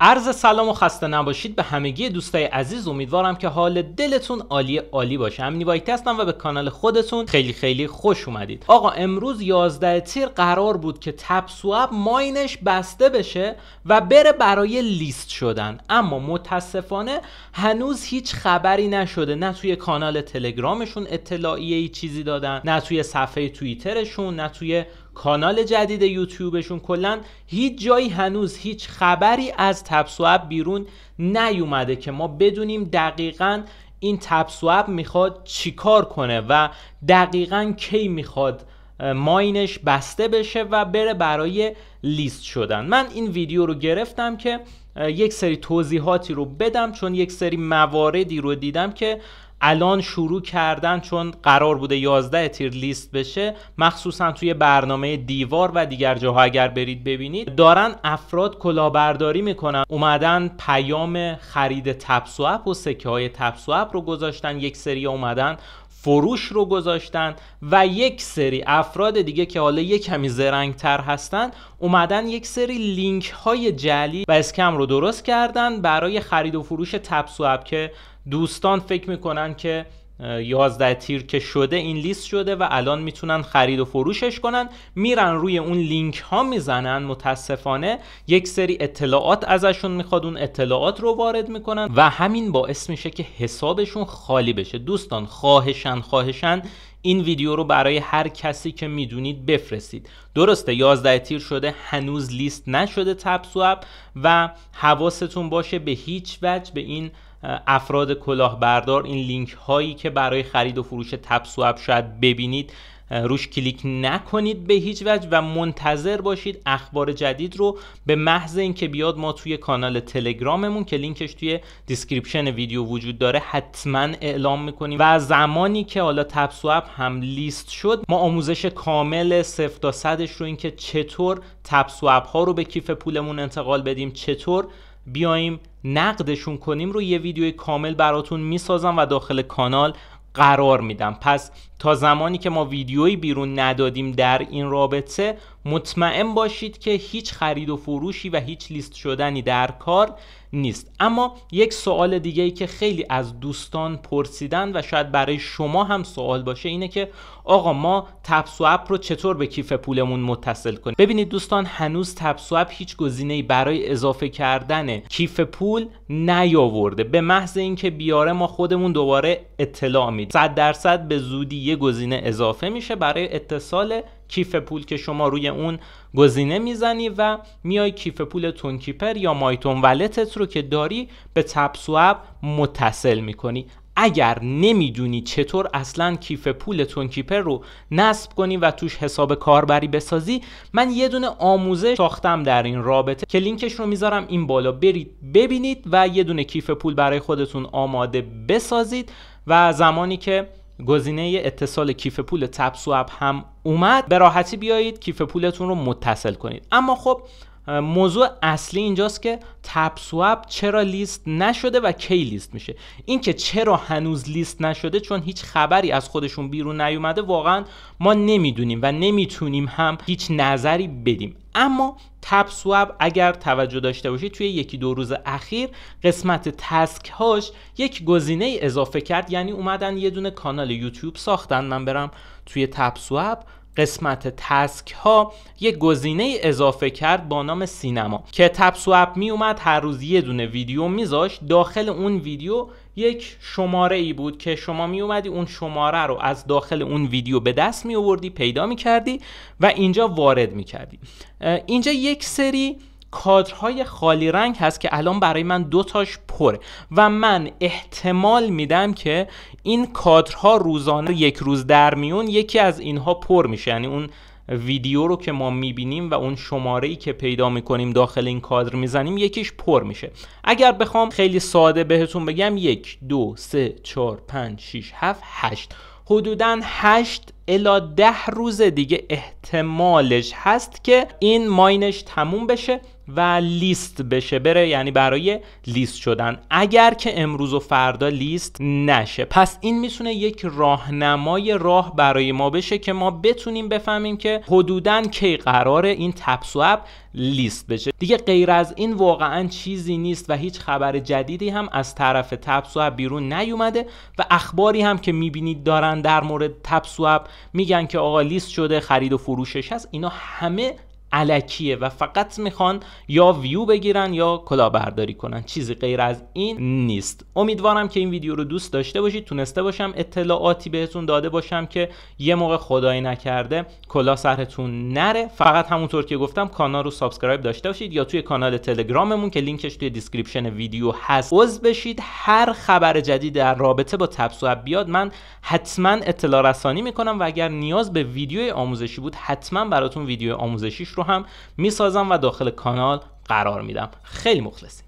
عرض سلام و خسته نباشید به همگی دوستای عزیز امیدوارم که حال دلتون عالی عالی باشه امنی وایت هستم و به کانال خودتون خیلی خیلی خوش اومدید آقا امروز 11 تیر قرار بود که تپ سواب ماینش بسته بشه و بره برای لیست شدن اما متاسفانه هنوز هیچ خبری نشده نه توی کانال تلگرامشون اطلاعیه چیزی دادن نه توی صفحه توییترشون نه توی کانال جدید یوتیوبشون کلا هیچ جایی هنوز هیچ خبری از تبسواب بیرون نیومده که ما بدونیم دقیقا این تبسواب میخواد چیکار کنه و دقیقا کی میخواد ماینش بسته بشه و بره برای لیست شدن من این ویدیو رو گرفتم که یک سری توضیحاتی رو بدم چون یک سری مواردی رو دیدم که الان شروع کردن چون قرار بوده 11 تیر لیست بشه مخصوصا توی برنامه دیوار و دیگر جاها اگر برید ببینید دارن افراد کلاهبرداری میکنن اومدن پیام خرید تپسوپ و سکه های تپسوپ رو گذاشتن یک سری اومدن فروش رو گذاشتن و یک سری افراد دیگه که حالا یک کمی زرنگ تر هستن اومدن یک سری لینک های جلی و اسکم رو درست کردن برای خرید و فروش تپسواپ که دوستان فکر میکنن که 11 تیر که شده این لیست شده و الان میتونن خرید و فروشش کنن میرن روی اون لینک ها میزنن متاسفانه یک سری اطلاعات ازشون میخواد اون اطلاعات رو وارد میکنن و همین باعث میشه که حسابشون خالی بشه دوستان خواهشن خواهشن این ویدیو رو برای هر کسی که میدونید بفرستید درسته 11 تیر شده هنوز لیست نشده تپسواب و حواستون باشه به هیچ وجه به این افراد کلاهبردار این لینک هایی که برای خرید و فروش تپ سواب شاید ببینید روش کلیک نکنید به هیچ وجه و منتظر باشید اخبار جدید رو به محض اینکه بیاد ما توی کانال تلگراممون که لینکش توی دیسکریپشن ویدیو وجود داره حتما اعلام میکنیم و زمانی که حالا تپ هم لیست شد ما آموزش کامل 0 تا صدش رو اینکه چطور تپ ها رو به کیف پولمون انتقال بدیم چطور بیایم نقدشون کنیم رو یه ویدیو کامل براتون میسازم و داخل کانال قرار میدم پس تا زمانی که ما ویدیویی بیرون ندادیم در این رابطه مطمئن باشید که هیچ خرید و فروشی و هیچ لیست شدنی در کار نیست اما یک سوال دیگه ای که خیلی از دوستان پرسیدن و شاید برای شما هم سوال باشه اینه که آقا ما تپس رو چطور به کیف پولمون متصل کنیم ببینید دوستان هنوز تپس هیچ گزینه‌ای برای اضافه کردن کیف پول نیاورده به محض اینکه بیاره ما خودمون دوباره اطلاع میدیم 100 درصد به زودی یه گزینه اضافه میشه برای اتصال کیف پول که شما روی اون گزینه میزنی و میای کیف پول تونکیپر یا مایتون ولتت رو که داری به تپ سواب متصل میکنی اگر نمیدونی چطور اصلا کیف پول تونکیپر رو نصب کنی و توش حساب کاربری بسازی من یه دونه آموزه ساختم در این رابطه که لینکش رو میذارم این بالا برید ببینید و یه دونه کیف پول برای خودتون آماده بسازید و زمانی که گزینه اتصال کیف پول تب هم اومد به راحتی بیایید کیف پولتون رو متصل کنید اما خب موضوع اصلی اینجاست که تب سواب چرا لیست نشده و کی لیست میشه اینکه چرا هنوز لیست نشده چون هیچ خبری از خودشون بیرون نیومده واقعا ما نمیدونیم و نمیتونیم هم هیچ نظری بدیم اما تب اگر توجه داشته باشید توی یکی دو روز اخیر قسمت تسک هاش یک گزینه اضافه کرد یعنی اومدن یه دونه کانال یوتیوب ساختن من برم توی تب قسمت تسک ها یه گزینه اضافه کرد با نام سینما که تب سواب می اومد هر روز یه دونه ویدیو میذاش داخل اون ویدیو یک شماره ای بود که شما می اومدی اون شماره رو از داخل اون ویدیو به دست می آوردی پیدا می کردی و اینجا وارد می کردی اینجا یک سری کادرهای خالی رنگ هست که الان برای من دو تاش پره و من احتمال میدم که این کادرها روزانه یک روز در میون یکی از اینها پر میشه یعنی اون ویدیو رو که ما میبینیم و اون شماره ای که پیدا میکنیم داخل این کادر میزنیم یکیش پر میشه اگر بخوام خیلی ساده بهتون بگم یک دو سه چهار پنج شیش هفت هشت حدودا هشت الا ده روز دیگه احتمالش هست که این ماینش تموم بشه و لیست بشه بره یعنی برای لیست شدن اگر که امروز و فردا لیست نشه پس این میتونه یک راهنمای راه برای ما بشه که ما بتونیم بفهمیم که حدودا کی قراره این تپس لیست بشه دیگه غیر از این واقعا چیزی نیست و هیچ خبر جدیدی هم از طرف تپس بیرون نیومده و اخباری هم که میبینید دارن در مورد تپس میگن که آقا لیست شده خرید و فروشش هست اینا همه علکیه و فقط میخوان یا ویو بگیرن یا کلاهبرداری کنن چیزی غیر از این نیست امیدوارم که این ویدیو رو دوست داشته باشید تونسته باشم اطلاعاتی بهتون داده باشم که یه موقع خدای نکرده کلا سرتون نره فقط همونطور که گفتم کانال رو سابسکرایب داشته باشید یا توی کانال تلگراممون که لینکش توی دیسکریپشن ویدیو هست عضو بشید هر خبر جدید در رابطه با تبسو بیاد من حتما اطلاع رسانی میکنم و اگر نیاز به ویدیو آموزشی بود حتما براتون ویدیو آموزشی رو هم میسازم و داخل کانال قرار میدم خیلی مخلصی